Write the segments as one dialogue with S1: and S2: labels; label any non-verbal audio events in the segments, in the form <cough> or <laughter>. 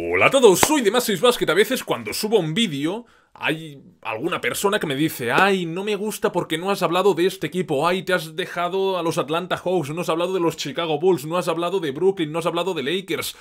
S1: Hola a todos, soy de Massive Basket. A veces cuando subo un vídeo hay alguna persona que me dice Ay, no me gusta porque no has hablado de este equipo Ay, te has dejado a los Atlanta Hawks No has hablado de los Chicago Bulls No has hablado de Brooklyn No has hablado de Lakers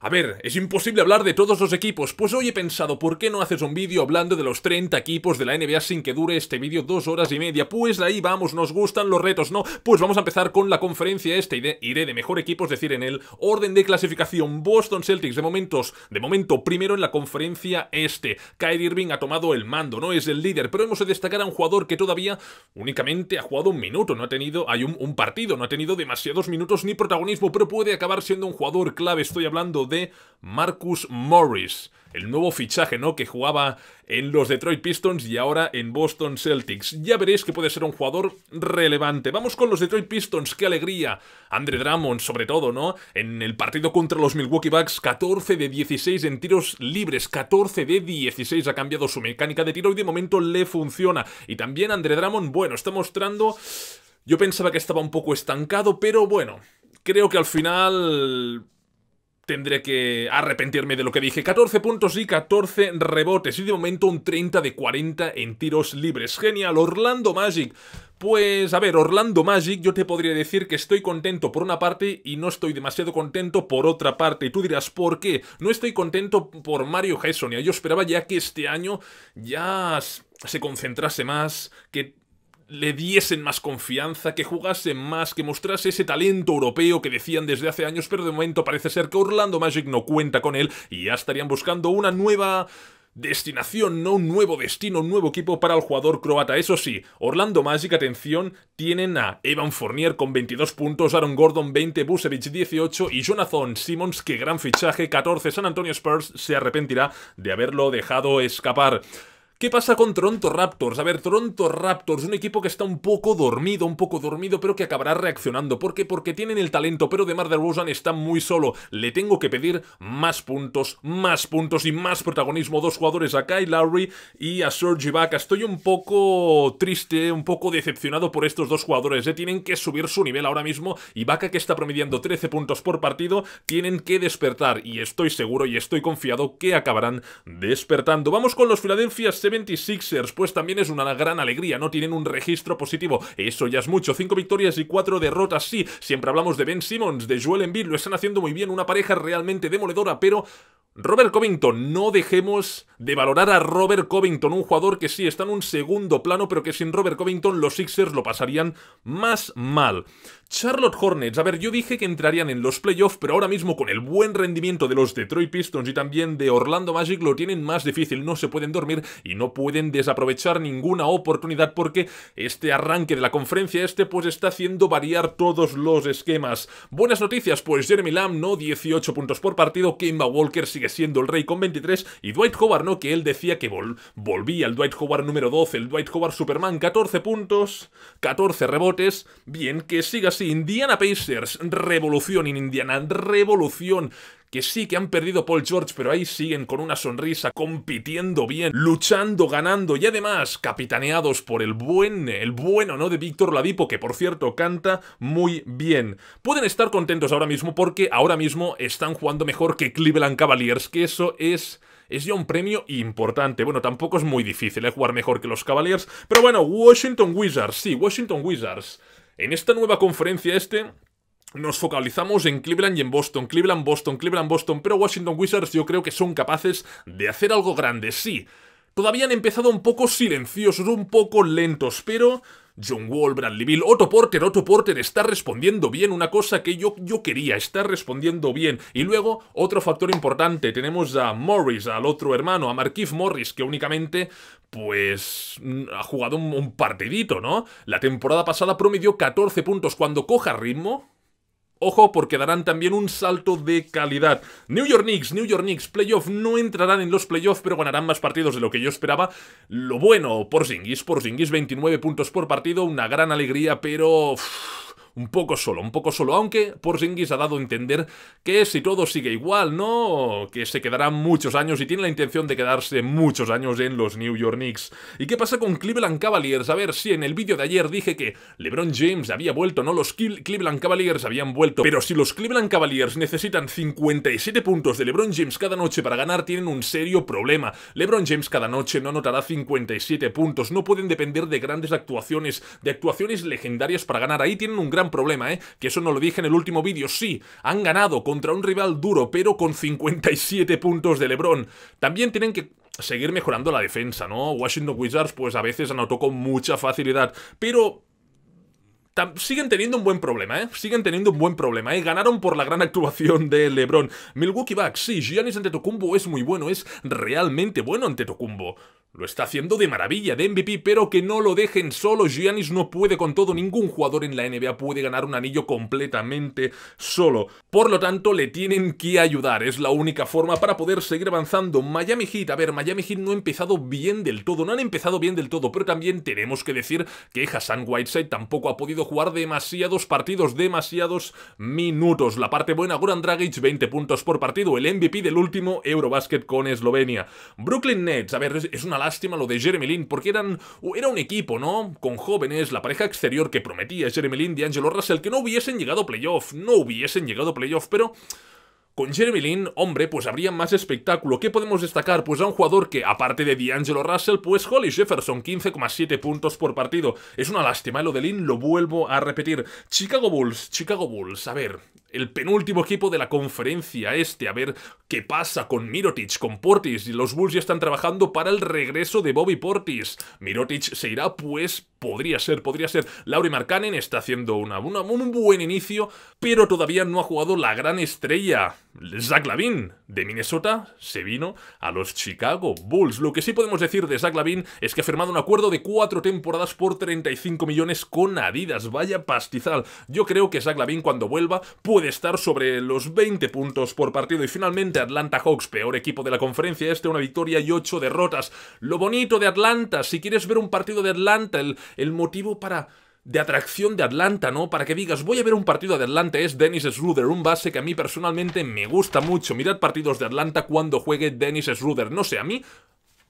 S1: a ver, es imposible hablar de todos los equipos, pues hoy he pensado ¿por qué no haces un vídeo hablando de los 30 equipos de la NBA sin que dure este vídeo dos horas y media? Pues ahí vamos, nos gustan los retos, ¿no? Pues vamos a empezar con la conferencia este y iré de mejor equipo, es decir, en el orden de clasificación Boston Celtics de momentos, de momento primero en la conferencia este. Kyrie Irving ha tomado el mando, no es el líder, pero hemos de destacar a un jugador que todavía únicamente ha jugado un minuto, no ha tenido, hay un, un partido, no ha tenido demasiados minutos ni protagonismo, pero puede acabar siendo un jugador clave, estoy hablando de Marcus Morris, el nuevo fichaje, ¿no? Que jugaba en los Detroit Pistons y ahora en Boston Celtics. Ya veréis que puede ser un jugador relevante. Vamos con los Detroit Pistons, qué alegría. Andre Drummond, sobre todo, ¿no? En el partido contra los Milwaukee Bucks, 14 de 16 en tiros libres, 14 de 16. Ha cambiado su mecánica de tiro y de momento le funciona. Y también Andre Drummond, bueno, está mostrando... Yo pensaba que estaba un poco estancado, pero bueno, creo que al final tendré que arrepentirme de lo que dije. 14 puntos y 14 rebotes. Y de momento un 30 de 40 en tiros libres. Genial. Orlando Magic. Pues a ver, Orlando Magic, yo te podría decir que estoy contento por una parte y no estoy demasiado contento por otra parte. Y tú dirás, ¿por qué? No estoy contento por Mario Gessonia. Yo esperaba ya que este año ya se concentrase más, que le diesen más confianza, que jugasen más, que mostrase ese talento europeo que decían desde hace años, pero de momento parece ser que Orlando Magic no cuenta con él y ya estarían buscando una nueva destinación, no un nuevo destino, un nuevo equipo para el jugador croata. Eso sí, Orlando Magic, atención, tienen a Evan Fournier con 22 puntos, Aaron Gordon 20, Busevich 18 y Jonathan Simmons, que gran fichaje, 14. San Antonio Spurs se arrepentirá de haberlo dejado escapar. ¿Qué pasa con Toronto Raptors? A ver, Toronto Raptors, un equipo que está un poco dormido, un poco dormido, pero que acabará reaccionando. ¿Por qué? Porque tienen el talento, pero de DeRozan está muy solo. Le tengo que pedir más puntos, más puntos y más protagonismo. Dos jugadores a Kyle Lowry y a Serge Ibaka. Estoy un poco triste, un poco decepcionado por estos dos jugadores. ¿eh? Tienen que subir su nivel ahora mismo. Y Ibaka, que está promediando 13 puntos por partido, tienen que despertar. Y estoy seguro y estoy confiado que acabarán despertando. Vamos con los Philadelphia 76ers, pues también es una gran alegría, no tienen un registro positivo, eso ya es mucho, 5 victorias y 4 derrotas, sí, siempre hablamos de Ben Simmons, de Joel Embiid, lo están haciendo muy bien, una pareja realmente demoledora, pero Robert Covington, no dejemos de valorar a Robert Covington, un jugador que sí está en un segundo plano, pero que sin Robert Covington los Sixers lo pasarían más mal. Charlotte Hornets, a ver, yo dije que entrarían en los playoffs, pero ahora mismo con el buen rendimiento de los Detroit Pistons y también de Orlando Magic lo tienen más difícil, no se pueden dormir y no pueden desaprovechar ninguna oportunidad porque este arranque de la conferencia este pues está haciendo variar todos los esquemas. Buenas noticias, pues Jeremy Lamb no 18 puntos por partido, Kimba Walker sigue siendo el rey con 23 y Dwight Howard no, que él decía que volvía el Dwight Howard número 12, el Dwight Howard Superman, 14 puntos, 14 rebotes, bien que siga así Indiana Pacers, revolución en Indiana, revolución que sí que han perdido Paul George, pero ahí siguen con una sonrisa, compitiendo bien, luchando, ganando y además capitaneados por el buen, el bueno, ¿no? De Víctor Ladipo, que por cierto canta muy bien. Pueden estar contentos ahora mismo porque ahora mismo están jugando mejor que Cleveland Cavaliers, que eso es es ya un premio importante. Bueno, tampoco es muy difícil eh, jugar mejor que los Cavaliers. Pero bueno, Washington Wizards, sí, Washington Wizards. En esta nueva conferencia este, nos focalizamos en Cleveland y en Boston, Cleveland, Boston, Cleveland, Boston, pero Washington Wizards yo creo que son capaces de hacer algo grande, sí. Todavía han empezado un poco silenciosos, un poco lentos, pero John Wall, Bradley Bill, Otto Porter, Otto Porter está respondiendo bien, una cosa que yo, yo quería, está respondiendo bien. Y luego, otro factor importante, tenemos a Morris, al otro hermano, a Markif Morris, que únicamente, pues, ha jugado un, un partidito, ¿no? La temporada pasada promedió 14 puntos. Cuando coja ritmo, Ojo porque darán también un salto de calidad. New York Knicks, New York Knicks, playoff, no entrarán en los playoffs, pero ganarán más partidos de lo que yo esperaba. Lo bueno, por por Porzingis, 29 puntos por partido, una gran alegría, pero un poco solo, un poco solo, aunque Porzingis ha dado a entender que si todo sigue igual, ¿no? Que se quedará muchos años y tiene la intención de quedarse muchos años en los New York Knicks. ¿Y qué pasa con Cleveland Cavaliers? A ver, si en el vídeo de ayer dije que LeBron James había vuelto, no los Cleveland Cavaliers habían vuelto, pero si los Cleveland Cavaliers necesitan 57 puntos de LeBron James cada noche para ganar, tienen un serio problema. LeBron James cada noche no anotará 57 puntos, no pueden depender de grandes actuaciones, de actuaciones legendarias para ganar. Ahí tienen un gran un problema, ¿eh? Que eso no lo dije en el último vídeo. Sí, han ganado contra un rival duro, pero con 57 puntos de Lebron. También tienen que seguir mejorando la defensa, ¿no? Washington Wizards pues a veces anotó con mucha facilidad, pero siguen teniendo un buen problema, ¿eh? Siguen teniendo un buen problema, ¿eh? Ganaron por la gran actuación de LeBron. Milwaukee Bucks, sí, Giannis Antetokounmpo es muy bueno, es realmente bueno ante Antetokounmpo. Lo está haciendo de maravilla, de MVP, pero que no lo dejen solo. Giannis no puede con todo, ningún jugador en la NBA puede ganar un anillo completamente solo. Por lo tanto, le tienen que ayudar, es la única forma para poder seguir avanzando. Miami Heat, a ver, Miami Heat no ha empezado bien del todo, no han empezado bien del todo, pero también tenemos que decir que Hassan Whiteside tampoco ha podido jugar demasiados partidos, demasiados minutos. La parte buena, Goran Dragic, 20 puntos por partido, el MVP del último Eurobasket con Eslovenia. Brooklyn Nets, a ver, es una lástima lo de Jeremy Lin, porque eran, era un equipo, ¿no? Con jóvenes, la pareja exterior que prometía Jeremy Lin, Angelo Russell, que no hubiesen llegado a playoff, no hubiesen llegado playoff, pero... Con Jeremy Lin, hombre, pues habría más espectáculo. ¿Qué podemos destacar? Pues a un jugador que, aparte de D'Angelo Russell, pues Holly Jefferson, 15,7 puntos por partido. Es una lástima ¿eh? lo de Lin, lo vuelvo a repetir. Chicago Bulls, Chicago Bulls, a ver, el penúltimo equipo de la conferencia este, a ver qué pasa con Mirotic, con Portis. Los Bulls ya están trabajando para el regreso de Bobby Portis. Mirotic se irá, pues Podría ser, podría ser. Lauri Markkanen está haciendo una, un buen inicio, pero todavía no ha jugado la gran estrella. Zach Lavin de Minnesota se vino a los Chicago Bulls. Lo que sí podemos decir de Zach Lavin es que ha firmado un acuerdo de cuatro temporadas por 35 millones con Adidas. Vaya pastizal. Yo creo que Zach Lavin cuando vuelva puede estar sobre los 20 puntos por partido. Y finalmente Atlanta Hawks, peor equipo de la conferencia este, una victoria y ocho derrotas. Lo bonito de Atlanta, si quieres ver un partido de Atlanta, el, el motivo para de atracción de Atlanta, ¿no? Para que digas, voy a ver un partido de Atlanta, es Dennis Schroeder, un base que a mí personalmente me gusta mucho. Mirad partidos de Atlanta cuando juegue Dennis Schroeder. No sé, a mí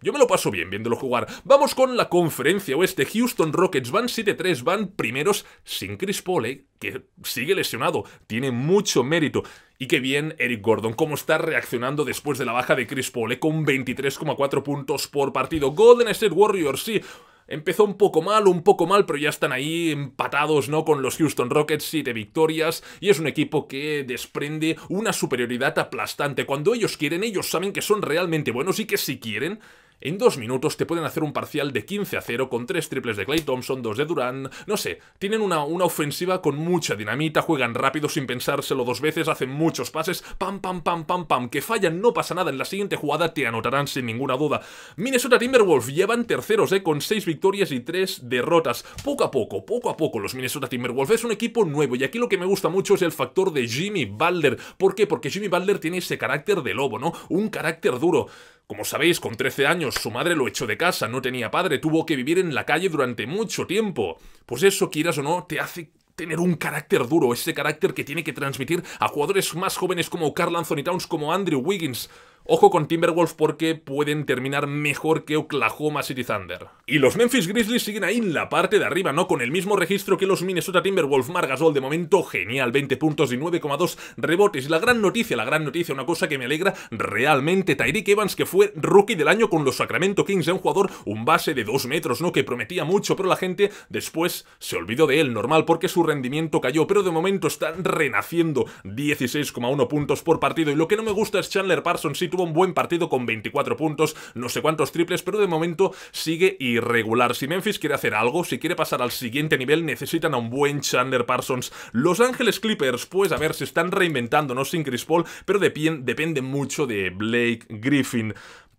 S1: yo me lo paso bien viéndolo jugar. Vamos con la conferencia oeste. Houston Rockets van 7-3, van primeros sin Chris Paul, ¿eh? que sigue lesionado. Tiene mucho mérito. Y qué bien Eric Gordon, cómo está reaccionando después de la baja de Chris Paul, ¿eh? con 23,4 puntos por partido. Golden State Warriors, sí. Empezó un poco mal, un poco mal, pero ya están ahí empatados, ¿no? Con los Houston Rockets, siete victorias, y es un equipo que desprende una superioridad aplastante. Cuando ellos quieren, ellos saben que son realmente buenos y que si quieren, en dos minutos te pueden hacer un parcial de 15 a 0 con tres triples de Clay Thompson, dos de Durant, no sé, tienen una, una ofensiva con mucha dinamita, juegan rápido sin pensárselo dos veces, hacen muchos pases, pam, pam, pam, pam, pam, que fallan, no pasa nada, en la siguiente jugada te anotarán sin ninguna duda. Minnesota Timberwolves llevan terceros, eh, con seis victorias y tres derrotas. Poco a poco, poco a poco, los Minnesota Timberwolves es un equipo nuevo y aquí lo que me gusta mucho es el factor de Jimmy Butler. ¿Por qué? Porque Jimmy Butler tiene ese carácter de lobo, ¿no? Un carácter duro. Como sabéis, con 13 años su madre lo echó de casa, no tenía padre, tuvo que vivir en la calle durante mucho tiempo. Pues eso, quieras o no, te hace tener un carácter duro, ese carácter que tiene que transmitir a jugadores más jóvenes como Carl Anthony Towns, como Andrew Wiggins, Ojo con Timberwolves porque pueden terminar mejor que Oklahoma City Thunder. Y los Memphis Grizzlies siguen ahí en la parte de arriba, ¿no? Con el mismo registro que los Minnesota Timberwolves. Margasol de momento genial, 20 puntos y 9,2 rebotes. Y la gran noticia, la gran noticia, una cosa que me alegra realmente, Tyreek Evans que fue rookie del año con los Sacramento Kings, un jugador, un base de 2 metros, ¿no? Que prometía mucho, pero la gente después se olvidó de él, normal, porque su rendimiento cayó, pero de momento está renaciendo 16,1 puntos por partido. Y lo que no me gusta es Chandler Parsons, tuvo un buen partido con 24 puntos, no sé cuántos triples, pero de momento sigue irregular. Si Memphis quiere hacer algo, si quiere pasar al siguiente nivel, necesitan a un buen Chandler Parsons. Los Ángeles Clippers, pues a ver, se están reinventando, no sin Chris Paul, pero depende mucho de Blake Griffin.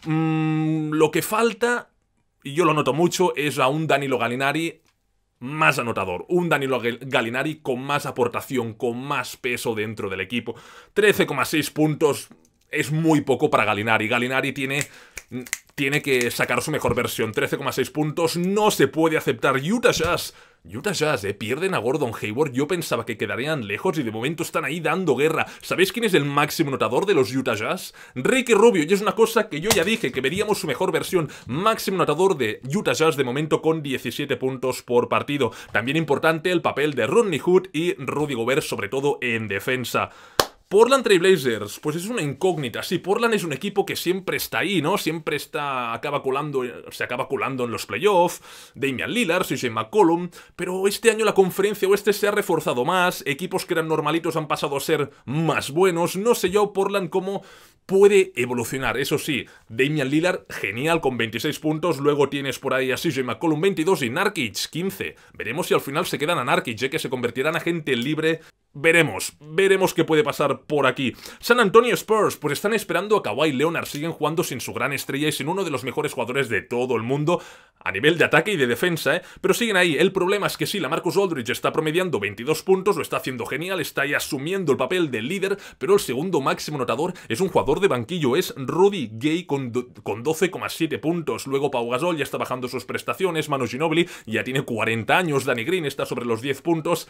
S1: Mm, lo que falta, y yo lo noto mucho, es a un Danilo Gallinari más anotador, un Danilo Gallinari con más aportación, con más peso dentro del equipo. 13,6 puntos, es muy poco para Galinari. Galinari tiene tiene que sacar su mejor versión. 13,6 puntos, no se puede aceptar. Utah Jazz, Utah Jazz, eh, pierden a Gordon Hayward. Yo pensaba que quedarían lejos y de momento están ahí dando guerra. ¿Sabéis quién es el máximo notador de los Utah Jazz? Ricky Rubio, y es una cosa que yo ya dije, que veríamos su mejor versión. Máximo notador de Utah Jazz de momento con 17 puntos por partido. También importante el papel de Rodney Hood y Rudy Gobert, sobre todo en defensa. Portland Trailblazers, pues es una incógnita. Sí, Portland es un equipo que siempre está ahí, ¿no? Siempre está, se acaba colando en los playoffs. Damian Lillard, CJ McCollum. Pero este año la conferencia oeste se ha reforzado más. Equipos que eran normalitos han pasado a ser más buenos. No sé yo, Portland, cómo puede evolucionar. Eso sí, Damian Lillard, genial, con 26 puntos. Luego tienes por ahí a CJ McCollum, 22 y Narkic, 15. Veremos si al final se quedan a Narkic, ya que se convertirán en agente libre Veremos, veremos qué puede pasar por aquí. San Antonio Spurs, pues están esperando a Kawhi Leonard, siguen jugando sin su gran estrella y sin uno de los mejores jugadores de todo el mundo a nivel de ataque y de defensa, ¿eh? Pero siguen ahí, el problema es que sí, la Marcus Aldridge está promediando 22 puntos, lo está haciendo genial, está ahí asumiendo el papel de líder, pero el segundo máximo notador es un jugador de banquillo, es Rudy Gay con, con 12,7 puntos. Luego Pau Gasol ya está bajando sus prestaciones, Manu Ginobili ya tiene 40 años, Danny Green está sobre los 10 puntos...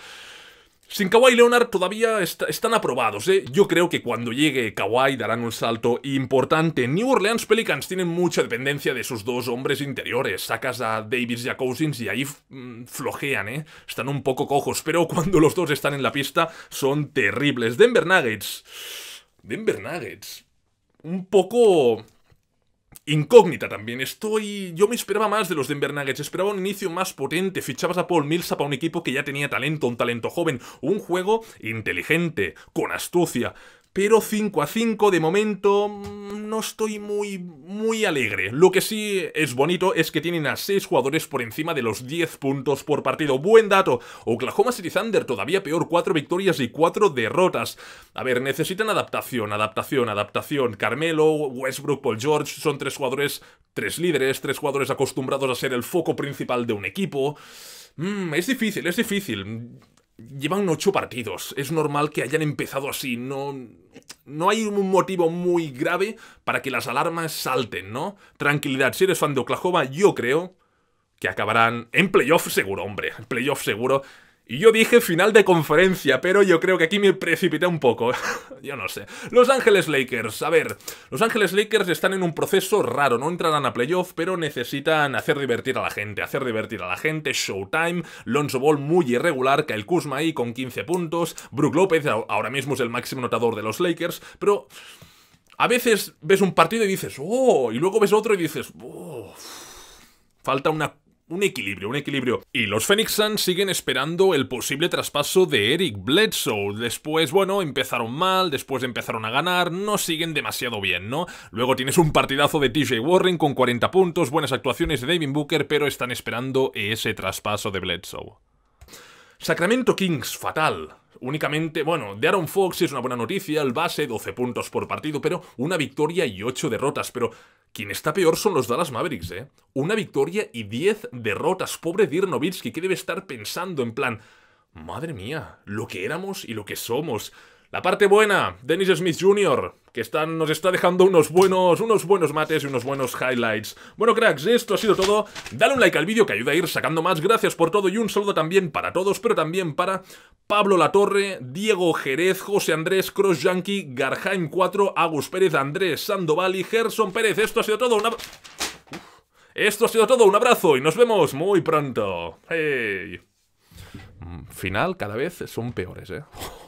S1: Sin Kawhi y Leonard todavía están aprobados, ¿eh? Yo creo que cuando llegue Kawhi darán un salto importante. New Orleans Pelicans tienen mucha dependencia de sus dos hombres interiores. Sacas a Davis y a Cousins y ahí mm, flojean, ¿eh? Están un poco cojos, pero <laughs> cuando los dos están en la pista son terribles. Denver Nuggets. Denver Nuggets. Un poco incógnita también. Estoy. Yo me esperaba más de los Denver Nuggets, esperaba un inicio más potente. Fichabas a Paul Mills a un equipo que ya tenía talento, un talento joven, un juego inteligente, con astucia pero 5 a 5 de momento mm, no estoy muy, muy alegre. Lo que sí es bonito es que tienen a 6 jugadores por encima de los 10 puntos por partido. Buen dato. Oklahoma City Thunder todavía peor, 4 victorias y 4 derrotas. A ver, necesitan adaptación, adaptación, adaptación. Carmelo, Westbrook, Paul George son tres jugadores, tres líderes, tres jugadores acostumbrados a ser el foco principal de un equipo. Mm, es difícil, es difícil llevan ocho partidos. Es normal que hayan empezado así. No, no hay un motivo muy grave para que las alarmas salten, ¿no? Tranquilidad, si eres fan de Oklahoma, yo creo que acabarán en playoff seguro, hombre. En playoff seguro. Y yo dije final de conferencia, pero yo creo que aquí me precipité un poco. <laughs> yo no sé. Los Ángeles Lakers, a ver. Los Ángeles Lakers están en un proceso raro. No entrarán a playoff, pero necesitan hacer divertir a la gente. Hacer divertir a la gente. Showtime. Lonzo Ball muy irregular. Kyle Kuzma ahí con 15 puntos. Brooke López ahora mismo es el máximo notador de los Lakers. Pero a veces ves un partido y dices, oh. Y luego ves otro y dices, oh. Falta una un equilibrio, un equilibrio. Y los Phoenix Suns siguen esperando el posible traspaso de Eric Bledsoe. Después, bueno, empezaron mal, después empezaron a ganar, no siguen demasiado bien, ¿no? Luego tienes un partidazo de TJ Warren con 40 puntos, buenas actuaciones de David Booker, pero están esperando ese traspaso de Bledsoe. Sacramento Kings, fatal. Únicamente, bueno, de Aaron Fox es una buena noticia, el base, 12 puntos por partido, pero una victoria y 8 derrotas, pero quien está peor son los Dallas Mavericks, ¿eh? Una victoria y 10 derrotas. Pobre Dirk Nowitzki, que debe estar pensando en plan... Madre mía, lo que éramos y lo que somos. La parte buena, Dennis Smith Jr., que nos está dejando unos buenos, unos buenos mates y unos buenos highlights. Bueno, cracks, esto ha sido todo. Dale un like al vídeo que ayuda a ir sacando más. Gracias por todo y un saludo también para todos, pero también para Pablo Latorre, Diego Jerez, José Andrés, Cross Yankee, Garheim 4, Agus Pérez, Andrés Sandoval y Gerson Pérez. Esto ha sido todo. Esto ha sido todo. Un abrazo y nos vemos muy pronto. Hey. Mm, final cada vez son peores, ¿eh? <laughs>